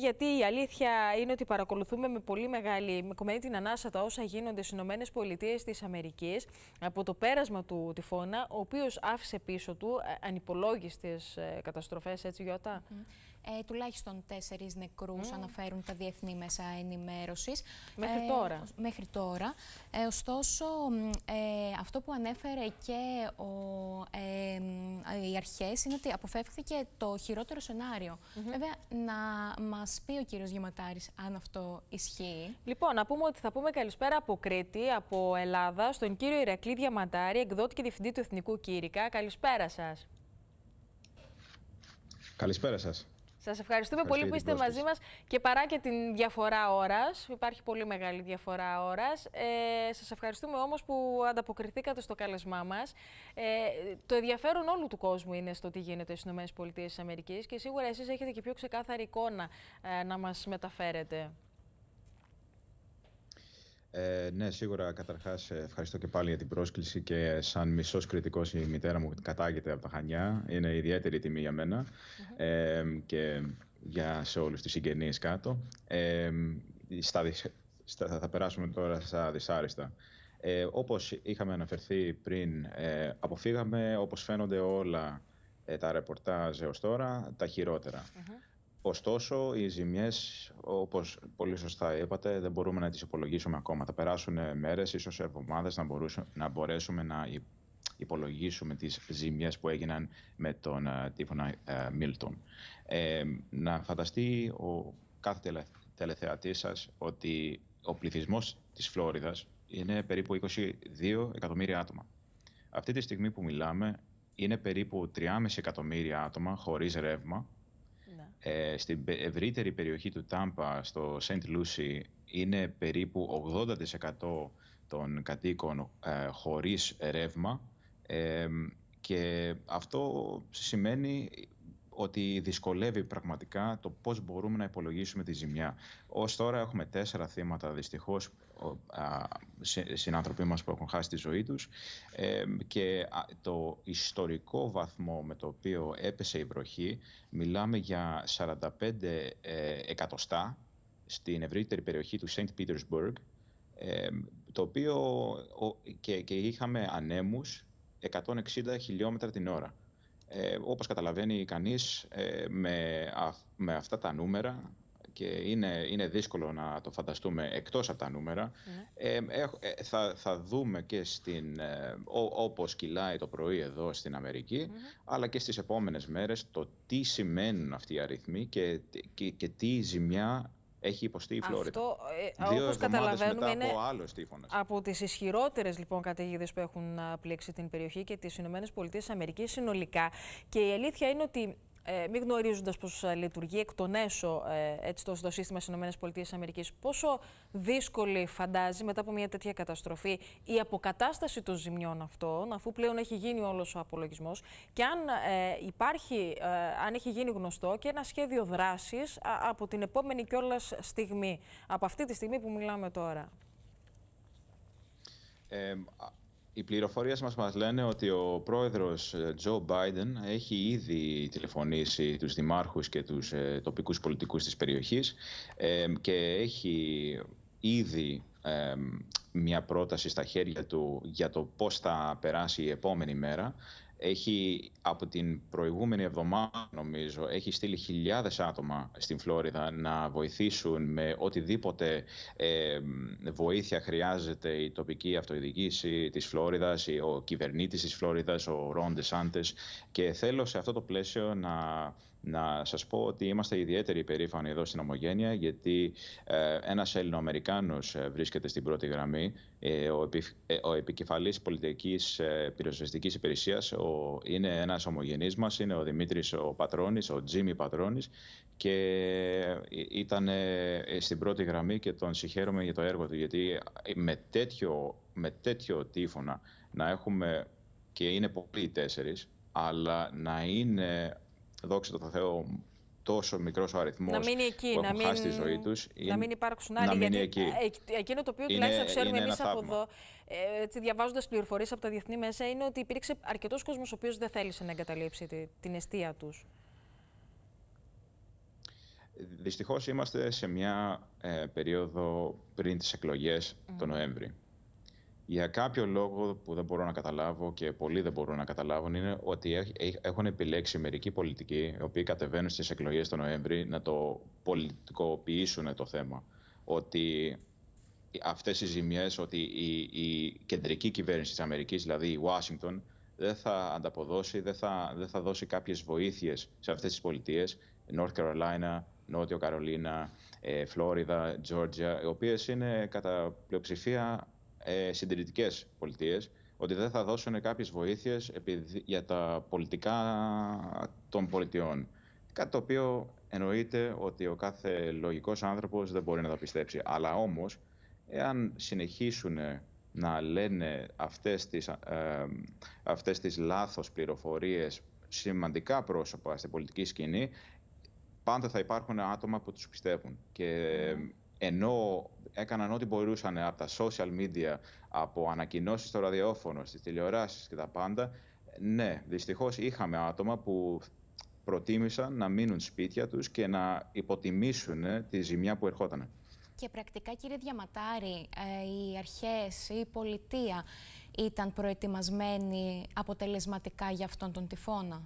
Γιατί η αλήθεια είναι ότι παρακολουθούμε με πολύ μεγάλη, με κομμένη την ανάσα τα όσα γίνονται στις Ηνωμένες Πολιτείες της Αμερικής από το πέρασμα του τυφώνα, ο οποίος άφησε πίσω του ε, ανυπολόγιστες ε, καταστροφές, έτσι, Γιώτα. Ε, τουλάχιστον τέσσερις νεκρούς, mm. αναφέρουν τα διεθνή μέσα ενημέρωσης. Μέχρι ε, τώρα. μέχρι τώρα. Ε, ωστόσο, ε, αυτό που ανέφερε και ο, ε, οι αρχές είναι ότι αποφεύχθηκε το χειρότερο σενάριο. Βέβαια, να μας πει ο κύριος Γεματάρη αν αυτό ισχύει. Λοιπόν, να πούμε ότι θα πούμε καλησπέρα από Κρήτη, από Ελλάδα, στον κύριο Ηρακλή Διαματάρη, εκδότη και διευθυντή του Εθνικού Κήρυκα. Καλησπέρα σας. Καλησπέρα σας. Σας ευχαριστούμε πολύ που είστε μαζί μας και παρά και την διαφορά ώρας, Υπάρχει πολύ μεγάλη διαφορά ώρας, Ε, Σας ευχαριστούμε όμως που ανταποκριθήκατε στο κάλεσμά μας. Ε, το ενδιαφέρον όλου του κόσμου είναι στο τι γίνεται στις ΗΠΑ και σίγουρα εσείς έχετε και πιο ξεκάθαρη εικόνα ε, να μας μεταφέρετε. Ε, ναι, σίγουρα. Καταρχάς, ε, ευχαριστώ και πάλι για την πρόσκληση και σαν μισός κριτικός η μητέρα μου κατάγεται από τα Χανιά. Είναι ιδιαίτερη τιμή για μενα και για σε όλους τους συγγενείς κάτω. Ε, στα, θα περάσουμε τώρα στα δυσάριστα. Ε, όπως είχαμε αναφερθεί πριν, ε, αποφύγαμε, όπως φαίνονται όλα τα ρεπορτάζ έως τώρα, τα χειροτερα Ωστόσο, οι ζημιές, όπως πολύ σωστά είπατε, δεν μπορούμε να τις υπολογίσουμε ακόμα. Θα περάσουν μέρες, ίσως εβδομάδες, να, μπορέσουμε να υπολογίσουμε τις ζημιές που έγιναν με τον ε, τύφωνα ε, Μίλτον. Ε, να φανταστεί ο κάθε τελεθεατής σας ότι ο πληθυσμός της Φλόριδας είναι περίπου 22 εκατομμύρια άτομα. Αυτή τη στιγμή που μιλάμε είναι περίπου 3,5 εκατομμύρια άτομα χωρίς ρεύμα ε, στην ευρύτερη περιοχή του Τάμπα, στο Σεντ Λούσι, είναι περίπου 80% των κατοίκων ε, χωρίς ρεύμα ε, και αυτό σημαίνει ότι δυσκολεύει πραγματικά το πώς μπορούμε να υπολογίσουμε τη ζημιά. Ως τώρα έχουμε τέσσερα θύματα δυστυχώς συνανθρωποί μας που έχουν χάσει τη ζωή τους και το ιστορικό βαθμό με το οποίο έπεσε η βροχή μιλάμε για 45 ε, εκατοστά στην ευρύτερη περιοχή του σεντ Petersburg το οποίο και, και είχαμε ανέμους 160 χιλιόμετρα την ώρα. Ε, όπως καταλαβαίνει κανείς ε, με, με αυτά τα νούμερα και είναι, είναι δύσκολο να το φανταστούμε εκτός από τα νούμερα ναι. ε, ε, θα, θα δούμε και στην, όπως κυλάει το πρωί εδώ στην αμερικη mm-hmm. αλλά και στις επόμενες μέρες το τι σημαίνουν αυτοί οι αριθμοί και, και τι ζημιά έχει υποστεί η Φλόριντα. Αυτό, ε, όπως καταλαβαίνουμε, είναι από, από τις ισχυρότερες λοιπόν καταιγίδες που έχουν πλήξει την περιοχή και τις ΗΠΑ συνολικά. Και η αλήθεια είναι ότι ε, μη γνωρίζοντας πώς ε, λειτουργεί εκ των έσω ε, έτσι, το, σύστημα στις ΗΠΑ, πόσο δύσκολη φαντάζει μετά από μια τέτοια καταστροφή η αποκατάσταση των ζημιών αυτών, αφού πλέον έχει γίνει όλος ο απολογισμός, και αν, ε, υπάρχει, ε, αν έχει γίνει γνωστό και ένα σχέδιο δράσης από την επόμενη κιόλας στιγμή, από αυτή τη στιγμή που μιλάμε τώρα. Οι πληροφορίες μας μας λένε ότι ο πρόεδρος ε, Τζο Μπάιντεν έχει ήδη τηλεφωνήσει τους δημάρχους και τους ε, τοπικούς πολιτικούς της περιοχής ε, και έχει ήδη μια πρόταση στα χέρια του για το πώς θα περάσει η επόμενη μέρα έχει από την προηγούμενη εβδομάδα, νομίζω, έχει στείλει χιλιάδες άτομα στην Φλόριδα να βοηθήσουν με οτιδήποτε ε, βοήθεια χρειάζεται η τοπική αυτοδιοίκηση της Φλόριδας, ο κυβερνήτης της Φλόριδας, ο Ρόντε Σάντε. και θέλω σε αυτό το πλαίσιο να να σας πω ότι είμαστε ιδιαίτεροι υπερήφανοι εδώ στην Ομογένεια γιατί ε, ένας Έλληνο-Αμερικάνος ε, βρίσκεται στην πρώτη γραμμή, ε, ο, επι, ε, ο επικεφαλής πολιτικής ε, υπηρεσίας είναι ένας ομογενής μας, είναι ο Δημήτρης ο Πατρώνης, ο Τζίμι Πατρώνης και ε, ήταν στην πρώτη γραμμή και τον συγχαίρομαι για το έργο του γιατί με τέτοιο, τύφωνα να έχουμε και είναι πολλοί οι τέσσερις αλλά να είναι δόξα τω Θεώ, τόσο μικρός ο αριθμός που έχουν μην, χάσει τη ζωή τους. Να μην υπάρξουν άλλοι. γιατί εκεί. Ε, εκείνο το οποίο τουλάχιστον ξέρουμε εμεί από εδώ, ε, διαβάζοντας πληροφορίες από τα διεθνή μέσα, είναι ότι υπήρξε αρκετός κόσμος ο οποίος δεν θέλησε να εγκαταλείψει την αιστεία τους. Δυστυχώς είμαστε σε μια ε, περίοδο πριν τις εκλογές mm. Νοέμβρη. Για κάποιο λόγο που δεν μπορώ να καταλάβω και πολλοί δεν μπορούν να καταλάβουν είναι ότι έχουν επιλέξει μερικοί πολιτικοί οι οποίοι κατεβαίνουν στις εκλογές τον Νοέμβρη να το πολιτικοποιήσουν το θέμα. Ότι αυτές οι ζημιές, ότι η, κεντρική κυβέρνηση της Αμερικής, δηλαδή η Ουάσιγκτον, δεν θα ανταποδώσει, δεν θα, δεν θα δώσει κάποιες βοήθειες σε αυτές τις πολιτείες, North Carolina, Νότιο Καρολίνα, Φλόριδα, ε, Τζόρτζια, οι οποίες είναι κατά πλειοψηφία ε, συντηρητικές πολιτείες ότι δεν θα δώσουν κάποιες βοήθειες για τα πολιτικά των πολιτιών. Κάτι το οποίο εννοείται ότι ο κάθε λογικός άνθρωπος δεν μπορεί να τα πιστέψει. Αλλά όμως, εάν συνεχίσουν να λένε αυτές τις, ε, αυτές τις λάθος πληροφορίες σημαντικά πρόσωπα στην πολιτική σκηνή, πάντα θα υπάρχουν άτομα που τους πιστεύουν ενώ έκαναν ό,τι μπορούσαν από τα social media, από ανακοινώσεις στο ραδιόφωνο, στις τηλεοράσεις και τα πάντα, ναι, δυστυχώς είχαμε άτομα που προτίμησαν να μείνουν σπίτια τους και να υποτιμήσουν ε, τη ζημιά που ερχόταν. Και πρακτικά, κύριε Διαματάρη, ε, οι αρχές, η πολιτεία ήταν προετοιμασμένοι αποτελεσματικά για αυτόν τον τυφώνα.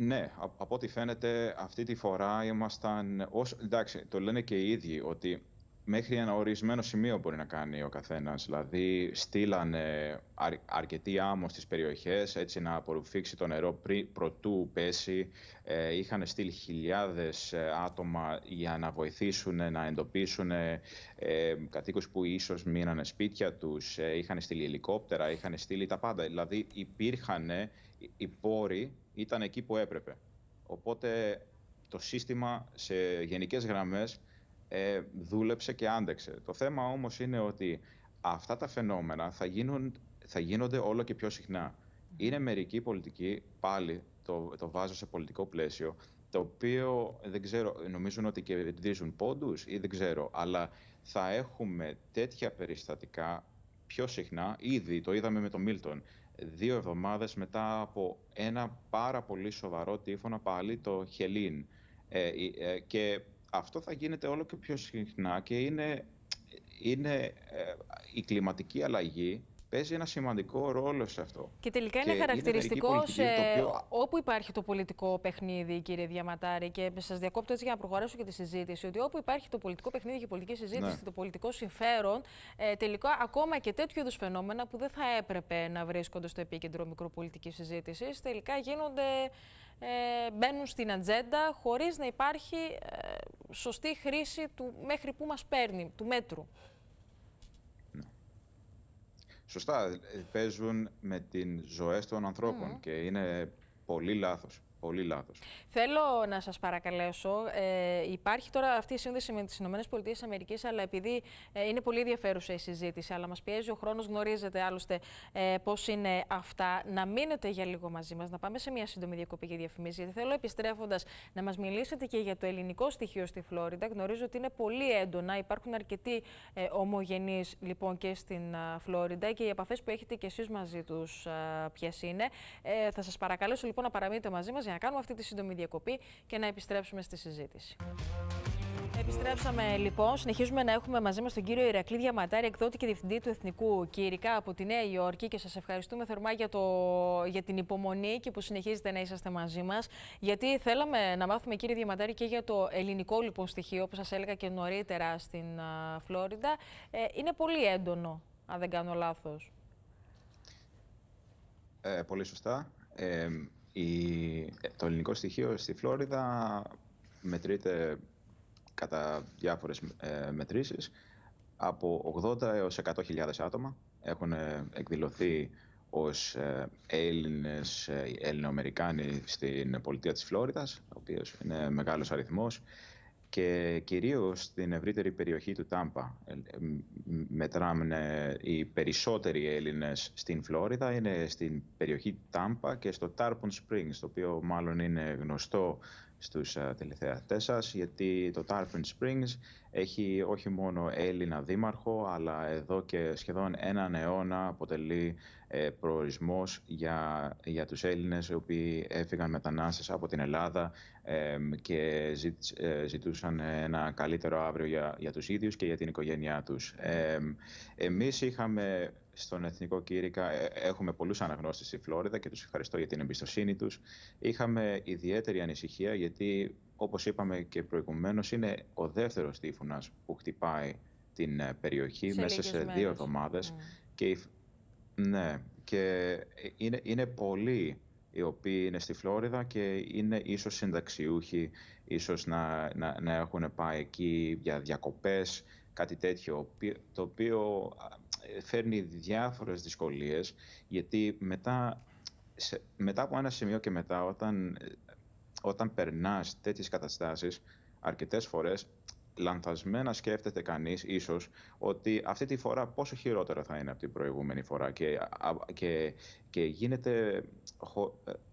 Ναι, από ό,τι φαίνεται αυτή τη φορά ήμασταν... Ως, εντάξει, το λένε και οι ίδιοι ότι μέχρι ένα ορισμένο σημείο μπορεί να κάνει ο καθένας. Δηλαδή στείλανε αρ, αρκετή άμμος στις περιοχές έτσι να απορροφήξει το νερό πριν προτού πέσει. Ε, είχαν στείλει χιλιάδες ε, άτομα για να βοηθήσουν να εντοπίσουν ε, κατοίκους που ίσως μείνανε σπίτια τους. Ε, είχαν στείλει ελικόπτερα, είχαν στείλει τα πάντα. Δηλαδή υπήρχαν οι πόροι ήταν εκεί που έπρεπε. Οπότε το σύστημα σε γενικές γραμμές ε, δούλεψε και άντεξε. Το θέμα όμως είναι ότι αυτά τα φαινόμενα θα, γίνουν, θα γίνονται όλο και πιο συχνά. Είναι μερική πολιτική, πάλι το, το βάζω σε πολιτικό πλαίσιο, το οποίο δεν ξέρω, νομίζουν ότι κερδίζουν πόντους ή δεν ξέρω, αλλά θα έχουμε τέτοια περιστατικά πιο συχνά, ήδη το είδαμε με τον Μίλτον, δύο εβδομάδες μετά από ένα πάρα πολύ σοβαρό τύφωνα πάλι, το Χελίν. Ε, ε, και αυτό θα γίνεται όλο και πιο συχνά και είναι, είναι ε, η κλιματική αλλαγή παίζει ένα σημαντικό ρόλο σε αυτό. Και τελικά είναι χαρακτηριστικό σε... όπου υπάρχει το πολιτικό παιχνίδι, κύριε Διαματάρη, και σας διακόπτω έτσι για να προχωρήσω και τη συζήτηση, ότι όπου υπάρχει το πολιτικό παιχνίδι και η πολιτική συζήτηση ναι. το πολιτικό συμφέρον, ε, τελικά ακόμα και τέτοιου είδους φαινόμενα που δεν θα έπρεπε να βρίσκονται στο επίκεντρο μικροπολιτικής συζήτησης, τελικά γίνονται. Ε, μπαίνουν στην ατζέντα χωρίς να υπάρχει ε, σωστή χρήση του μέχρι που μας παίρνει, του μέτρου. Σωστά, ε, παίζουν με την ζωές των ανθρώπων ναι. και είναι πολύ λάθος πολύ λάθος. Θέλω να σας παρακαλέσω. Ε, υπάρχει τώρα αυτή η σύνδεση με τις ΗΠΑ, αλλά επειδή ε, είναι πολύ ενδιαφέρουσα η συζήτηση, αλλά μας πιέζει ο χρόνος, γνωρίζετε άλλωστε ε, πώς είναι αυτά. Να μείνετε για λίγο μαζί μας, να πάμε σε μια σύντομη διακοπή για διαφημίσεις. Γιατί θέλω επιστρέφοντας να μας μιλήσετε και για το ελληνικό στοιχείο στη Φλόριντα. Γνωρίζω ότι είναι πολύ έντονα. Υπάρχουν αρκετοί ε, ομογενείς λοιπόν και στην Φλόριντα και οι επαφές που έχετε κι εσείς μαζί τους ποιες είναι. Ε, θα σας παρακαλέσω λοιπόν να παραμείνετε μαζί μας να κάνουμε αυτή τη σύντομη διακοπή και να επιστρέψουμε στη συζήτηση. Επιστρέψαμε λοιπόν. Συνεχίζουμε να έχουμε μαζί μας τον κύριο Ηρακλή Διαματάρη, εκδότη και διευθυντή του Εθνικού Κυρικά από τη Νέα Υόρκη. Και σας ευχαριστούμε θερμά για, το, για την υπομονή και που συνεχίζετε να είσαστε μαζί μας. Γιατί θέλαμε να μάθουμε, κύριε Διαματάρη, και για το ελληνικό λοιπόν στοιχείο, που σας έλεγα και νωρίτερα στην Φλόριντα. Ε, είναι πολύ έντονο, αν δεν κάνω λάθος. Ε, πολύ σωστά. Ε, το ελληνικό στοιχείο στη Φλόριδα μετρείται κατά διάφορες ε, μετρήσεις από 80 έως 100.000 άτομα έχουν ε, εκδηλωθεί ως ε, Έλληνες, Ελληνοαμερικάνοι στην πολιτεία της Φλόριδας, ο οποίος είναι μεγάλος αριθμός και κυρίως στην ευρύτερη περιοχή του Τάμπα. Ε, ε, Μετράμε οι περισσότεροι Έλληνες στην Φλόριδα, είναι στην περιοχή Τάμπα και στο Tarpon Springs, το οποίο μάλλον είναι γνωστό στους ε, τηλεθεατές σας, γιατί το Tarpon Springs έχει όχι μόνο Έλληνα δήμαρχο, αλλά εδώ και σχεδόν έναν αιώνα αποτελεί ε, προορισμός για, για τους Έλληνες οι οποίοι έφυγαν μετανάστες από την Ελλάδα και ε, ζητούσαν ένα καλύτερο αύριο για, για τους ίδιους και για την οικογένειά τους. εμείς είχαμε στον Εθνικό Κήρυκα, ε, έχουμε πολλούς αναγνώστες στη Φλόριδα και τους ευχαριστώ για την εμπιστοσύνη τους. Είχαμε ιδιαίτερη ανησυχία γιατί όπως είπαμε και προηγουμένως είναι ο δεύτερος τύφωνας που χτυπάει την περιοχή μέσα σε δύο εβδομάδες mm. και ναι, και ε, είναι, είναι πολλοί οι οποίοι είναι στη Φλόριδα και είναι ίσως συνταξιούχοι, ίσως να, να, έχουν πάει εκεί για διακοπές, κάτι τέτοιο, το οποίο φέρνει διάφορες δυσκολίες, γιατί μετά, μετά από ένα σημείο και μετά, όταν, ε, όταν περνάς τέτοιες καταστάσεις, αρκετές φορές λανθασμένα σκέφτεται κανείς ίσως ότι αυτή τη φορά πόσο χειρότερα θα είναι από την προηγούμενη φορά και, και και γίνεται ε,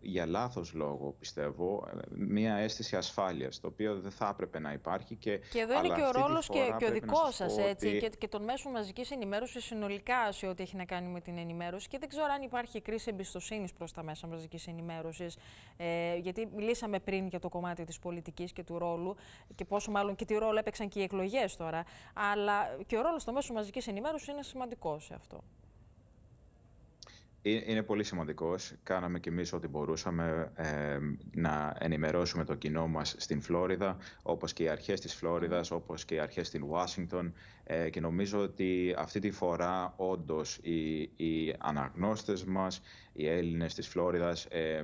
για λάθος λόγο πιστεύω ε, μια αίσθηση ασφάλειας το οποίο δεν θα έπρεπε να υπάρχει και, και εδώ είναι και ο ρόλο και, ο δικός σας έτσι, και, και των μέσων μαζικής ενημέρωσης συνολικά σε ό,τι έχει να κάνει με την ενημέρωση και δεν ξέρω αν υπάρχει κρίση εμπιστοσύνης προς τα μέσα μαζικής ενημέρωσης ε, γιατί μιλήσαμε πριν για το κομμάτι της πολιτικής και του ρόλου και πόσο μάλλον και τι ρόλο έπαιξαν και οι εκλογές τώρα αλλά και ο ρόλος των μέσων μαζικής ενημέρωσης είναι σημαντικό σε αυτό. Ε, είναι πολύ σημαντικός. Κάναμε κι εμείς ό,τι μπορούσαμε ε, να ενημερώσουμε το κοινό μας στην Φλόριδα, όπως και οι αρχές της Φλόριδας, όπως και οι αρχές στην Ουάσιγκτον. Ε, και νομίζω ότι αυτή τη φορά όντως οι, οι αναγνώστες μας, οι Έλληνες της Φλόριδας ε,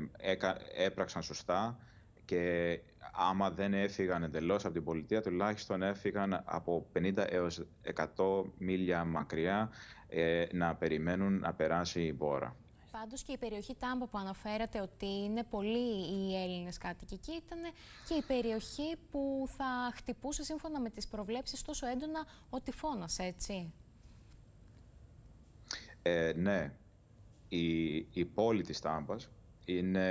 έπραξαν σωστά και άμα δεν έφυγαν εντελώς από την πολιτεία, τουλάχιστον έφυγαν από 50 έως 100 μίλια μακριά ε, να περιμένουν να περάσει η μπόρα. Πάντως και η περιοχή Τάμπα που αναφέρατε ότι είναι πολύ οι Έλληνες κάτοικοι εκεί ήταν και η περιοχή που θα χτυπούσε σύμφωνα με τις προβλέψεις τόσο έντονα ο τυφώνα, έτσι. Ε, ναι. Η, η πόλη της Τάμπας είναι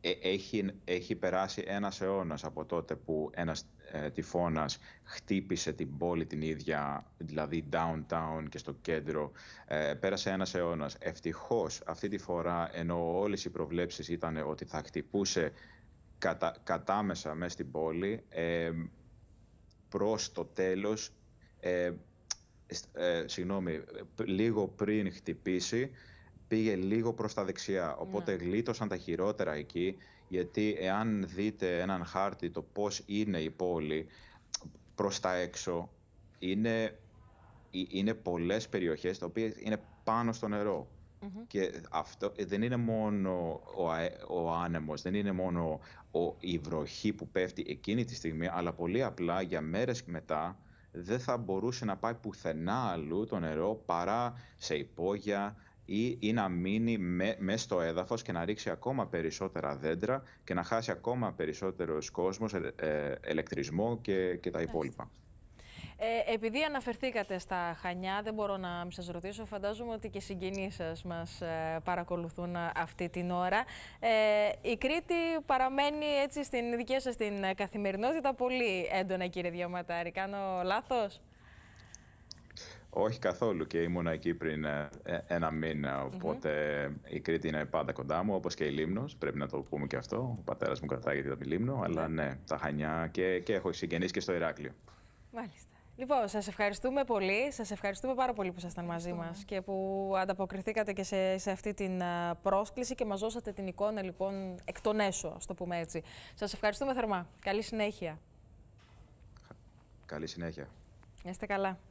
ε, έχει, έχει περάσει ένας αιώνας από τότε που ένας ε, τυφώνας χτύπησε την πόλη την ίδια, δηλαδή downtown και στο κέντρο. Ε, πέρασε ένας αιώνας. Ευτυχώς αυτή τη φορά, ενώ όλες οι προβλέψεις ήταν ότι θα χτυπούσε κατα, κατάμεσα μέσα στην πόλη, ε, προς το τέλος, ε, ε συγγνώμη, λίγο πριν χτυπήσει, πήγε λίγο προς τα δεξιά. Ναι. Οπότε γλίτωσαν τα χειρότερα εκεί, γιατί εάν δείτε έναν χάρτη το πώς είναι η πόλη προς τα έξω, είναι, είναι πολλές περιοχές τα οποία είναι πάνω στο νερο Και αυτό ε, δεν είναι μόνο ο, αε, άνεμος, δεν είναι μόνο ο, η βροχή που πέφτει εκείνη τη στιγμή, αλλά πολύ απλά για μέρες μετά δεν θα μπορούσε να πάει πουθενά αλλού το νερό παρά σε υπόγεια, ή, ή να μείνει με, στο έδαφος και να ρίξει ακόμα περισσότερα δέντρα και να χάσει ακόμα περισσότερος κόσμος, ε, ε, ηλεκτρισμό και, τα υπόλοιπα. Ε, επειδή αναφερθήκατε στα Χανιά, δεν μπορώ να μην σας ρωτήσω, φαντάζομαι ότι και οι συγγενείς σας μας ε, παρακολουθούν αυτή την ώρα. Ε, η Κρήτη παραμένει έτσι στην δική σας την καθημερινότητα πολύ έντονα κύριε Διαματάρη, κάνω λάθος. Όχι καθόλου και ήμουν εκεί πριν ε, ε, ένα μήνα, οπότε η Κρήτη είναι πάντα κοντά μου, όπως και η Λίμνος, πρέπει να το πούμε και αυτό. Ο πατέρας μου κατάγεται από τη Λίμνο, αλλά ναι. ναι, τα Χανιά και, και έχω συγγενείς και στο Ηράκλειο. Μάλιστα. Λοιπόν, σας ευχαριστούμε πολύ. Σας ευχαριστούμε πάρα πολύ που ήσασταν μαζί μας και που ανταποκριθήκατε και σε, σε αυτή την πρόσκληση και μας δώσατε την εικόνα λοιπόν εκ των έσω, ας το πούμε έτσι. Σας ευχαριστούμε θερμά. Καλή συνέχεια. Καλή συνέχεια. Είστε καλά.